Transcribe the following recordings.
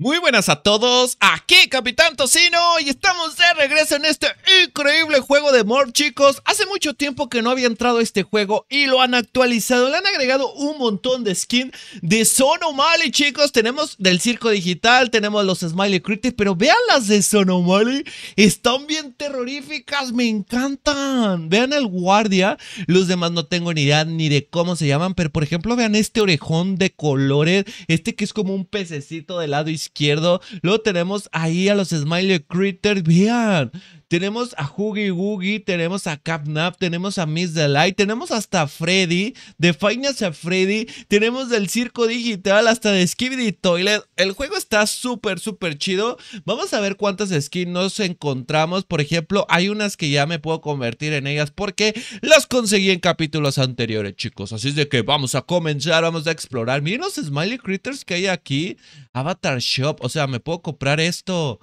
Muy buenas a todos, aquí Capitán Tocino y estamos de regreso en este increíble juego de Morph chicos. Hace mucho tiempo que no había entrado este juego y lo han actualizado, le han agregado un montón de skin de Sonomali chicos. Tenemos del circo digital, tenemos los Smiley Critics, pero vean las de Sonomali, están bien terroríficas, me encantan. Vean el guardia, los demás no tengo ni idea ni de cómo se llaman, pero por ejemplo vean este orejón de colores, este que es como un pececito de lado izquierdo izquierdo. Luego tenemos ahí a los Smiley Critters. Bien. tenemos a Hoogie Woogie, tenemos a Capnap, tenemos a Miss Delight, tenemos hasta Freddy, de a Freddy, tenemos del circo digital hasta de Skibidi Toilet. El juego está súper, súper chido. Vamos a ver cuántas skins nos encontramos. Por ejemplo, hay unas que ya me puedo convertir en ellas porque las conseguí en capítulos anteriores, chicos. Así es de que vamos a comenzar, vamos a explorar. Miren los Smiley Critters que hay aquí. Avatar o sea, me puedo comprar esto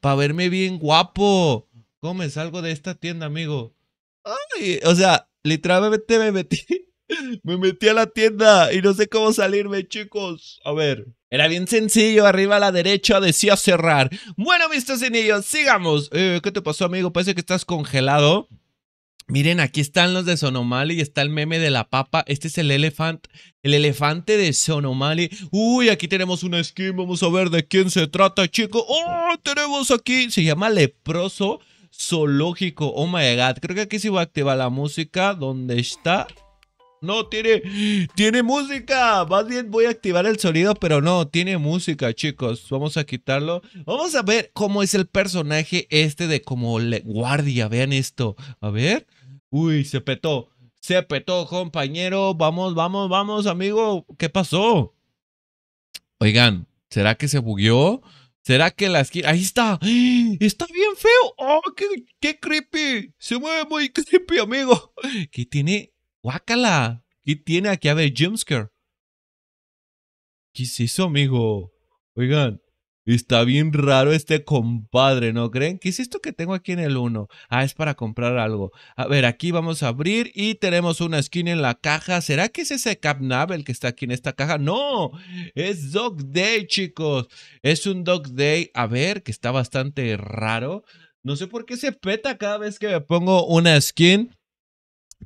para verme bien guapo. ¿Cómo me salgo de esta tienda, amigo? Ay, o sea, literalmente me metí. Me metí a la tienda y no sé cómo salirme, chicos. A ver. Era bien sencillo, arriba a la derecha decía cerrar. Bueno, mis tocinillos, sigamos. Eh, ¿Qué te pasó, amigo? Parece que estás congelado. Miren, aquí están los de Sonomali y está el meme de la papa. Este es el elefante, el elefante de Sonomali. Uy, aquí tenemos una skin. Vamos a ver de quién se trata, chicos. Oh, tenemos aquí. Se llama leproso zoológico. Oh my god. Creo que aquí sí va a activar la música. ¿Dónde está? No, tiene, tiene música. Más bien voy a activar el sonido, pero no, tiene música, chicos. Vamos a quitarlo. Vamos a ver cómo es el personaje este de como guardia. Vean esto. A ver. Uy, se petó. Se petó, compañero. Vamos, vamos, vamos, amigo. ¿Qué pasó? Oigan, ¿será que se bugueó? ¿Será que la esquina... Ahí está. Está bien feo. ¡Oh, qué, qué creepy! Se mueve muy creepy, amigo. ¿Qué tiene? Guácala. ¿Qué tiene aquí? A ver, jumpscare. ¿Qué es eso, amigo? Oigan, Está bien raro este compadre, ¿no creen? ¿Qué es esto que tengo aquí en el 1? Ah, es para comprar algo. A ver, aquí vamos a abrir y tenemos una skin en la caja. ¿Será que es ese Capnabel que está aquí en esta caja? ¡No! Es Dog Day, chicos. Es un Dog Day. A ver, que está bastante raro. No sé por qué se peta cada vez que me pongo una skin.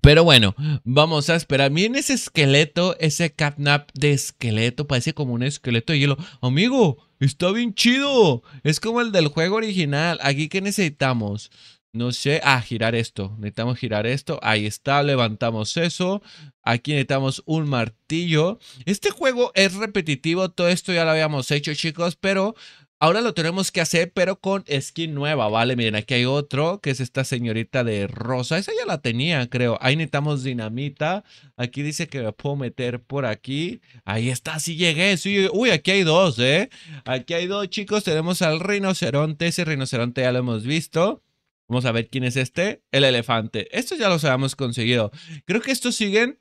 Pero bueno, vamos a esperar. Miren ese esqueleto, ese catnap de esqueleto. Parece como un esqueleto de hielo. Amigo, está bien chido. Es como el del juego original. Aquí, ¿qué necesitamos? No sé. Ah, girar esto. Necesitamos girar esto. Ahí está. Levantamos eso. Aquí necesitamos un martillo. Este juego es repetitivo. Todo esto ya lo habíamos hecho, chicos. Pero Ahora lo tenemos que hacer, pero con skin nueva, ¿vale? Miren, aquí hay otro, que es esta señorita de rosa. Esa ya la tenía, creo. Ahí necesitamos dinamita. Aquí dice que me puedo meter por aquí. Ahí está, sí llegué. Sí Uy, aquí hay dos, ¿eh? Aquí hay dos, chicos. Tenemos al rinoceronte. Ese rinoceronte ya lo hemos visto. Vamos a ver quién es este. El elefante. Estos ya los habíamos conseguido. Creo que estos siguen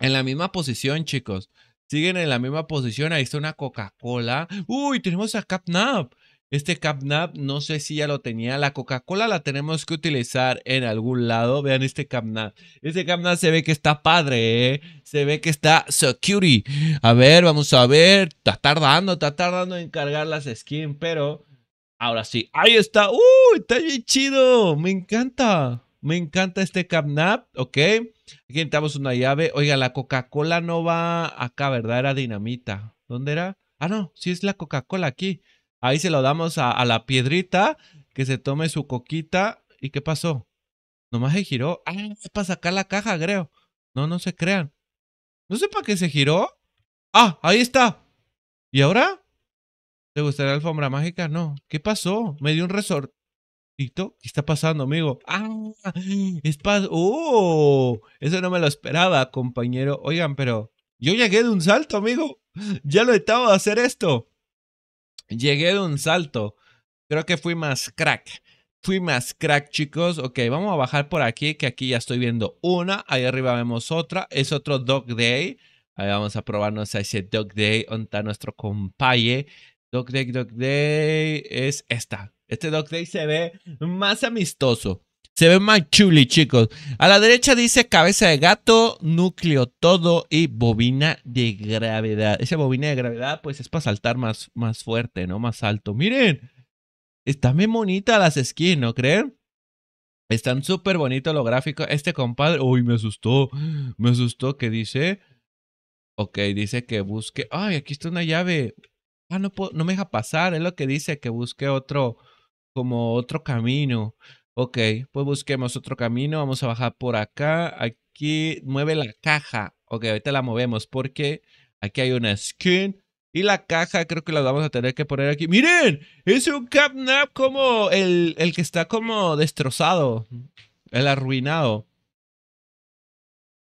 en la misma posición, chicos siguen en la misma posición. Ahí está una Coca-Cola. Uy, tenemos a CapNap. Este CapNap no sé si ya lo tenía. La Coca-Cola la tenemos que utilizar en algún lado. Vean este CapNap. Este CapNap se ve que está padre, ¿eh? Se ve que está security. A ver, vamos a ver. Está tardando, está tardando en cargar las skins, pero... Ahora sí, ahí está. ¡Uy! Está bien chido. Me encanta. Me encanta este Capnap, ok. Aquí necesitamos una llave. Oiga, la Coca-Cola no va acá, ¿verdad? Era dinamita. ¿Dónde era? Ah, no, sí es la Coca-Cola aquí. Ahí se lo damos a, la piedrita que se tome su coquita. ¿Y qué pasó? Nomás se giró. Ah, es para sacar la caja, creo. No, no se crean. No sé para qué se giró. Ah, ahí está. ¿Y ahora? ¿Te gustaría la alfombra mágica? No. ¿Qué pasó? Me dio un resorte. ¿qué está pasando, amigo? ¡Ah! Es ¡Oh! Eso no me lo esperaba, compañero. Oigan, pero yo llegué de un salto, amigo. Ya lo he estado de hacer esto. Llegué de un salto. Creo que fui más crack. Fui más crack, chicos. Ok, vamos a bajar por aquí, que aquí ya estoy viendo una. Ahí arriba vemos otra. Es otro Dog Day. Ahí vamos a probarnos a ese Dog Day. Onta nuestro compaye. Doc Day, Day es esta. Este Doc Day se ve más amistoso. Se ve más chuli, chicos. A la derecha dice cabeza de gato, núcleo todo y bobina de gravedad. Esa bobina de gravedad, pues es para saltar más, más fuerte, ¿no? Más alto. Miren, están bien bonitas las skins, ¿no creen? Están súper bonitos los gráficos. Este compadre, uy, me asustó. Me asustó que dice. Ok, dice que busque. Ay, aquí está una llave ah, no, no me deja pasar, es lo que dice, que busque otro, como otro camino. Ok, pues busquemos otro camino, vamos a bajar por acá, aquí mueve la caja, ok, ahorita la movemos porque aquí hay una skin y la caja creo que la vamos a tener que poner aquí. ¡Miren! Es un capnap como el, el que está como destrozado, el arruinado.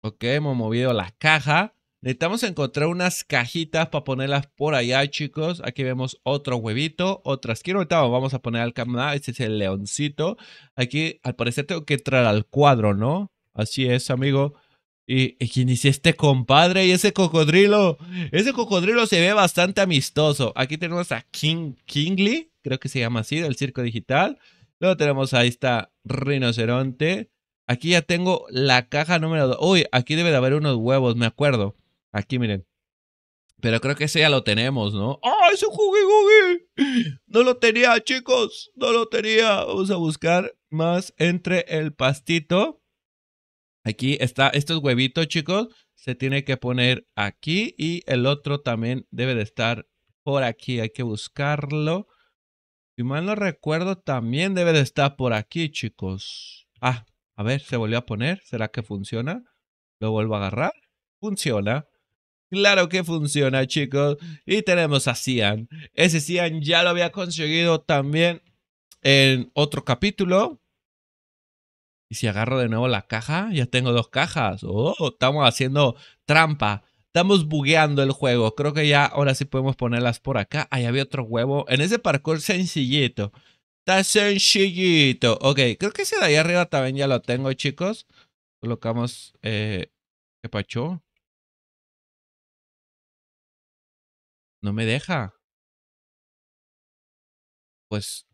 Ok, hemos movido la caja. Necesitamos encontrar unas cajitas para ponerlas por allá, chicos. Aquí vemos otro huevito, otras quiero Ahorita vamos a poner al camada, ah, Este es el leoncito. Aquí, al parecer, tengo que entrar al cuadro, ¿no? Así es, amigo. Y, quién dice este compadre y ese cocodrilo. Ese cocodrilo se ve bastante amistoso. Aquí tenemos a King Kingly, creo que se llama así, del circo digital. Luego tenemos a esta rinoceronte. Aquí ya tengo la caja número 2. Uy, aquí debe de haber unos huevos, me acuerdo. Aquí, miren. Pero creo que ese ya lo tenemos, ¿no? ¡Ah, ese jugué, No lo tenía, chicos. No lo tenía. Vamos a buscar más entre el pastito. Aquí está, estos huevitos, chicos, se tiene que poner aquí y el otro también debe de estar por aquí. Hay que buscarlo. Si mal no recuerdo, también debe de estar por aquí, chicos. Ah, a ver, se volvió a poner. ¿Será que funciona? Lo vuelvo a agarrar. Funciona. Claro que funciona, chicos. Y tenemos a Cian. Ese Cian ya lo había conseguido también en otro capítulo. Y si agarro de nuevo la caja, ya tengo dos cajas. Oh, estamos haciendo trampa. Estamos bugueando el juego. Creo que ya ahora sí podemos ponerlas por acá. Ahí había otro huevo. En ese parkour sencillito. Está sencillito. Ok, creo que ese de ahí arriba también ya lo tengo, chicos. Colocamos... Eh, ¿Qué no me deja. Pues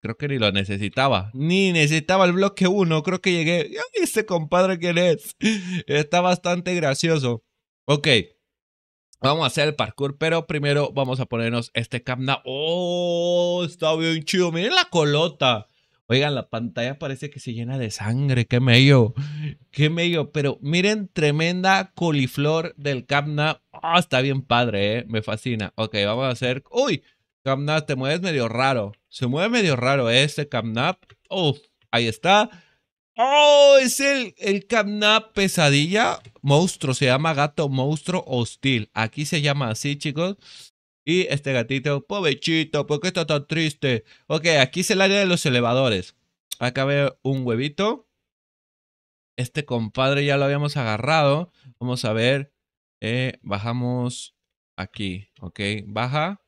creo que ni lo necesitaba. Ni necesitaba el bloque 1. Creo que llegué. ¿Ya Este compadre quién es. Está bastante gracioso. Ok. Vamos a hacer el parkour, pero primero vamos a ponernos este capna. ¡Oh! Está bien chido. Miren la colota. Oigan, la pantalla parece que se llena de sangre, qué mello, qué mello. Pero miren, tremenda coliflor del Capna. Oh, está bien padre, ¿eh? me fascina. Ok, vamos a hacer... ¡Uy! camnap, te mueves medio raro. Se mueve medio raro este camnap, oh, Ahí está. ¡Oh! Es el, el Capnap pesadilla. Monstruo, se llama gato monstruo hostil. Aquí se llama así, chicos. Y este gatito, pobrechito, ¿por qué está tan triste? Ok, aquí es el área de los elevadores. Acá veo un huevito. Este compadre ya lo habíamos agarrado. Vamos a ver. Eh, bajamos aquí, ok. Baja.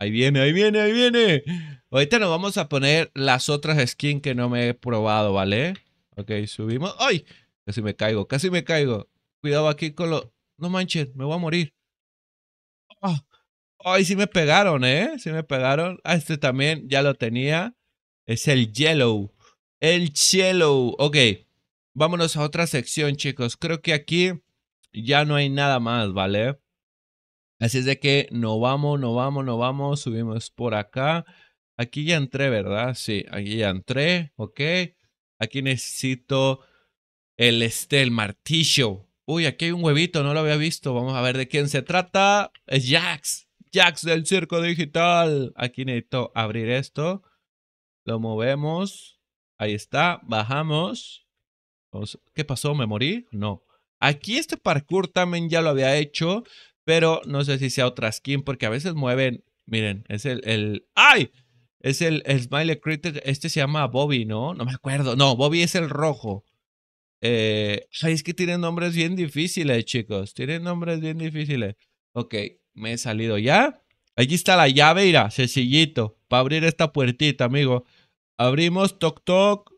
Ahí viene, ahí viene, ahí viene. Ahorita nos vamos a poner las otras skins que no me he probado, ¿vale? Ok, subimos. ¡Ay! Casi me caigo, casi me caigo. Cuidado aquí con lo... No manches, me voy a morir. ¡Ah! Ay, sí me pegaron, ¿eh? Sí me pegaron. Ah, este también ya lo tenía. Es el yellow. El yellow. Ok. Vámonos a otra sección, chicos. Creo que aquí ya no hay nada más, ¿vale? Así es de que no vamos, no vamos, no vamos. Subimos por acá. Aquí ya entré, ¿verdad? Sí, aquí ya entré. Ok. Aquí necesito el, este, el martillo. Uy, aquí hay un huevito, no lo había visto. Vamos a ver de quién se trata. Es Jax. Jax del Circo Digital. Aquí necesito abrir esto. Lo movemos. Ahí está. Bajamos. ¿Qué pasó? ¿Me morí? No. Aquí este parkour también ya lo había hecho. Pero no sé si sea otra skin. Porque a veces mueven. Miren, es el. el... ¡Ay! Es el, Smiley Critter. Este se llama Bobby, ¿no? No me acuerdo. No, Bobby es el rojo. Eh, es que tienen nombres bien difíciles, chicos. Tienen nombres bien difíciles. Ok, me he salido ya. Allí está la llave, mira, sencillito, para abrir esta puertita, amigo. Abrimos, toc, toc.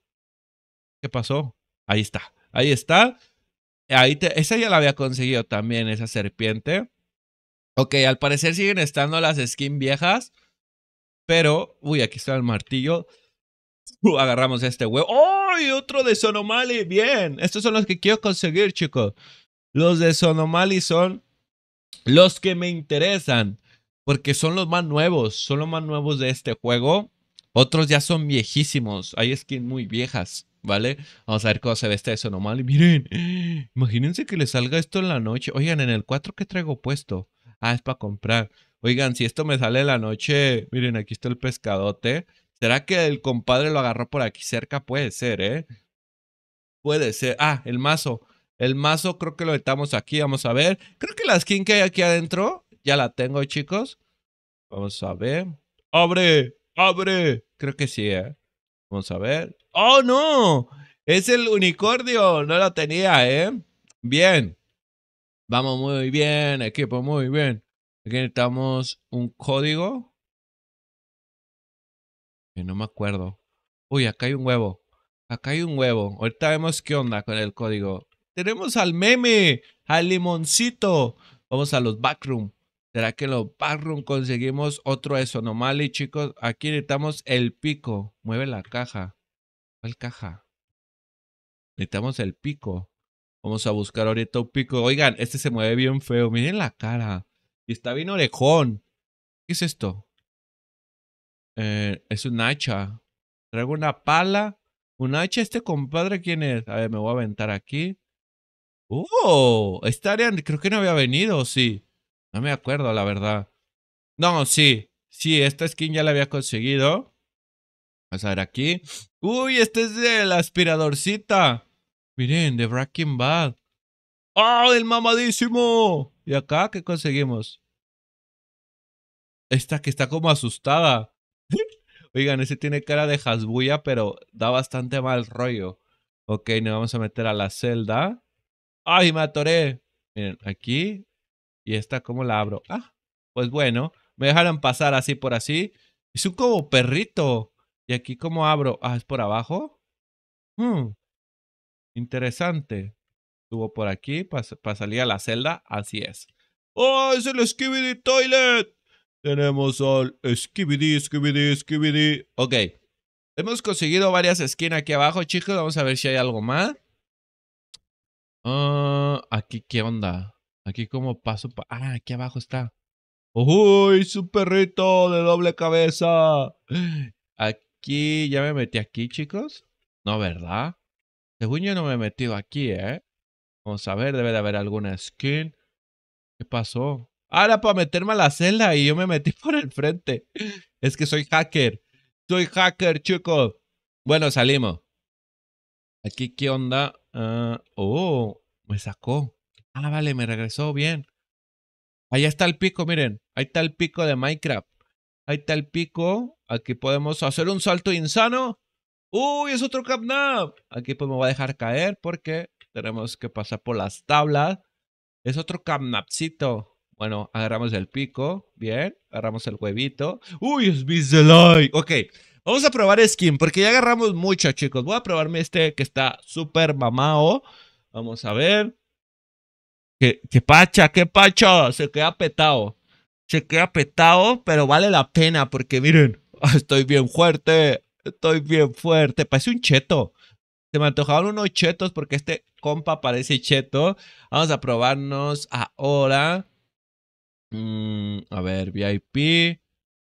¿Qué pasó? Ahí está, ahí está. Ahí esa ya la había conseguido también, esa serpiente. Ok, al parecer siguen estando las skins viejas. Pero, uy, aquí está el martillo. Uh, agarramos este huevo. ¡Oh! otro de Sonomali. Bien. Estos son los que quiero conseguir, chicos. Los de Sonomali son los que me interesan, porque son los más nuevos, son los más nuevos de este juego. Otros ya son viejísimos, hay skins muy viejas, ¿vale? Vamos a ver cómo se ve este eso y Miren, imagínense que le salga esto en la noche. Oigan, en el 4 que traigo puesto. Ah, es para comprar. Oigan, si esto me sale en la noche, miren, aquí está el pescadote. ¿Será que el compadre lo agarró por aquí cerca? Puede ser, ¿eh? Puede ser. Ah, el mazo. El mazo creo que lo estamos aquí, vamos a ver. Creo que la skin que hay aquí adentro, ya la tengo, chicos. Vamos a ver. ¡Abre! ¡Abre! Creo que sí, ¿eh? Vamos a ver. ¡Oh, no! Es el unicornio, no lo tenía, ¿eh? Bien. Vamos muy bien, equipo, muy bien. Aquí necesitamos un código. Que no me acuerdo. Uy, acá hay un huevo. Acá hay un huevo. Ahorita vemos qué onda con el código. Tenemos al meme, al limoncito. Vamos a los backroom. ¿Será que en los backroom conseguimos otro eso? y chicos. Aquí necesitamos el pico. Mueve la caja. ¿Cuál caja? Necesitamos el pico. Vamos a buscar ahorita un pico. Oigan, este se mueve bien feo. Miren la cara. Y está bien orejón. ¿Qué es esto? Eh, es un hacha. Traigo una pala. ¿Un hacha? ¿Este compadre quién es? A ver, me voy a aventar aquí. ¡Oh! Esta área creo que no había venido, sí. No me acuerdo, la verdad. No, sí. Sí, esta skin ya la había conseguido. Vamos a ver aquí. ¡Uy! Este es de la aspiradorcita. Miren, de Breaking Bad. ¡Oh, el mamadísimo! ¿Y acá qué conseguimos? Esta que está como asustada. Oigan, ese tiene cara de hasbuya, pero da bastante mal rollo. Ok, nos vamos a meter a la celda. ¡Ay, me atoré! Miren, aquí. Y esta, ¿cómo la abro? Ah, pues bueno. Me dejaron pasar así por así. Es un como perrito. Y aquí, ¿cómo abro? Ah, es por abajo. Hmm. Interesante. Estuvo por aquí para salir a la celda. Así es. ¡Oh, es el Skibidi Toilet! Tenemos al Skibidi, Skibidi, Skibidi. Ok. Hemos conseguido varias esquinas aquí abajo, chicos. Vamos a ver si hay algo más. Ah, aquí, ¿qué onda? Aquí como paso Ah, aquí abajo está. ¡Uy! ¡Su perrito de doble cabeza! Aquí, ya me metí aquí, chicos. No, ¿verdad? Según yo no me he metido aquí, ¿eh? Vamos a ver, debe de haber alguna skin. ¿Qué pasó? Ah, era para meterme a la celda y yo me metí por el frente. Es que soy hacker. Soy hacker, chicos. Bueno, salimos. Aquí, ¿qué onda? Ah, oh, me sacó. Ah, vale, me regresó bien. Allá está el pico, miren. Ahí está el pico de Minecraft. Ahí está el pico. Aquí podemos hacer un salto insano. ¡Uy, es otro capnap! Aquí pues me va a dejar caer porque tenemos que pasar por las tablas. Es otro capnapcito. Bueno, agarramos el pico. Bien. Agarramos el huevito. ¡Uy, es Delight! Ok. Vamos a probar skin, porque ya agarramos mucho, chicos. Voy a probarme este que está súper mamao. Vamos a ver. ¿Qué, pacha, qué pacha. Se queda petado. Se queda petado, pero vale la pena, porque miren, estoy bien fuerte. Estoy bien fuerte. Parece un cheto. Se me antojaron unos chetos porque este compa parece cheto. Vamos a probarnos ahora. Mm, a ver, VIP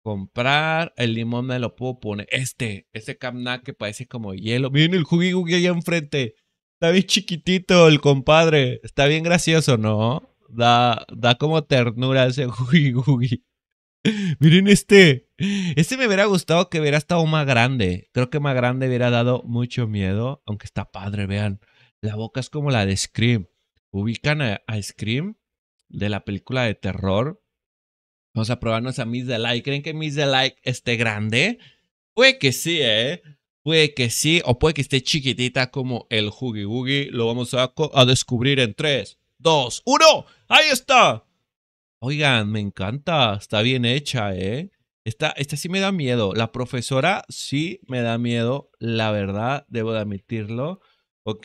comprar. El limón me lo puedo poner. Este, ese camna que parece como hielo. Miren el juguigo allá enfrente. Está bien chiquitito el compadre. Está bien gracioso, ¿no? Da, da como ternura ese juguigugi. Miren este. Este me hubiera gustado que hubiera estado más grande. Creo que más grande hubiera dado mucho miedo. Aunque está padre, vean. La boca es como la de Scream. Ubican a Scream de la película de terror Vamos a probarnos a Miss Delight. ¿Creen que Miss Delight esté grande? Puede que sí, ¿eh? Puede que sí, o puede que esté chiquitita como el Huggy Woogie. Lo vamos a, descubrir en 3, 2, 1. ¡Ahí está! Oigan, me encanta. Está bien hecha, ¿eh? Esta, esta, sí me da miedo. La profesora sí me da miedo, la verdad, debo de admitirlo. Ok,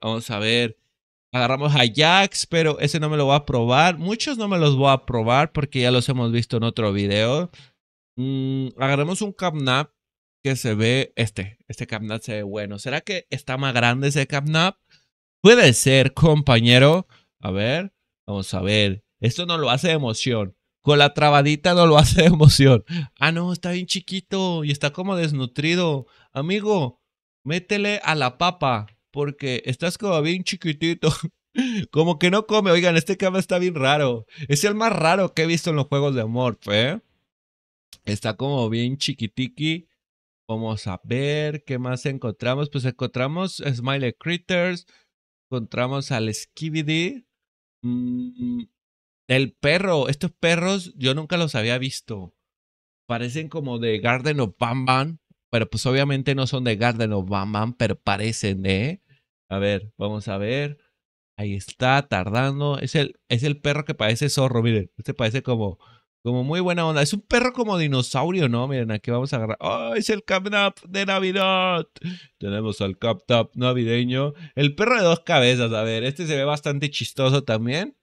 vamos a ver. Agarramos a Jax, pero ese no me lo voy a probar. Muchos no me los voy a probar porque ya los hemos visto en otro video. Agarremos mm, agarramos un Capnap que se ve este. Este Capnap se ve bueno. ¿Será que está más grande ese Capnap? Puede ser, compañero. A ver, vamos a ver. Esto no lo hace emoción. Con la trabadita no lo hace emoción. Ah, no, está bien chiquito y está como desnutrido. Amigo, métele a la papa porque estás como bien chiquitito. Como que no come. Oigan, este cama está bien raro. Es el más raro que he visto en los juegos de amor, ¿eh? Está como bien chiquitiqui. Vamos a ver qué más encontramos. Pues encontramos Smiley Critters. Encontramos al Skibidi. Mm, el perro. Estos perros yo nunca los había visto. Parecen como de Garden of Bam Bam. Pero pues obviamente no son de Garden of Batman, pero parecen ¿eh? A ver, vamos a ver. Ahí está, tardando. Es el, es el perro que parece zorro, miren. Este parece como, como muy buena onda. Es un perro como dinosaurio, ¿no? Miren, aquí vamos a agarrar. ¡Oh, es el Capnap de Navidad! Tenemos al capnap navideño. El perro de dos cabezas, a ver. Este se ve bastante chistoso también.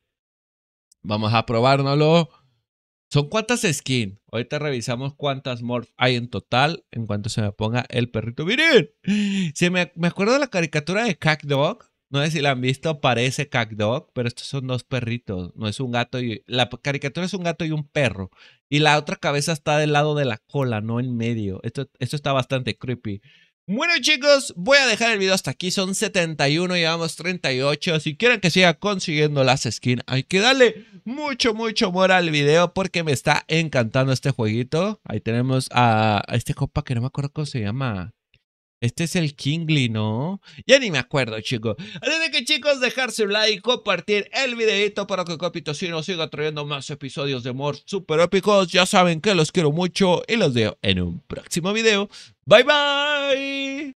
Vamos a probárnoslo. ¿Son cuántas skins? Ahorita revisamos cuántas morph hay en total en cuanto se me ponga el perrito. ¡Miren! Si me, me acuerdo de la caricatura de Dog, No sé si la han visto, parece Dog, pero estos son dos perritos. No es un gato y. La caricatura es un gato y un perro. Y la otra cabeza está del lado de la cola, no en medio. Esto, esto está bastante creepy. Bueno chicos, voy a dejar el video hasta aquí, son 71, llevamos 38, si quieren que siga consiguiendo las skins hay que darle mucho, mucho amor al video porque me está encantando este jueguito. Ahí tenemos a, este copa que no me acuerdo cómo se llama, este es el Kingly, ¿no? Ya ni me acuerdo, chicos. Así que, chicos, dejarse un like, compartir el videito para que Copito Sino siga trayendo más episodios de amor super épicos. Ya saben que los quiero mucho y los veo en un próximo video. Bye, bye.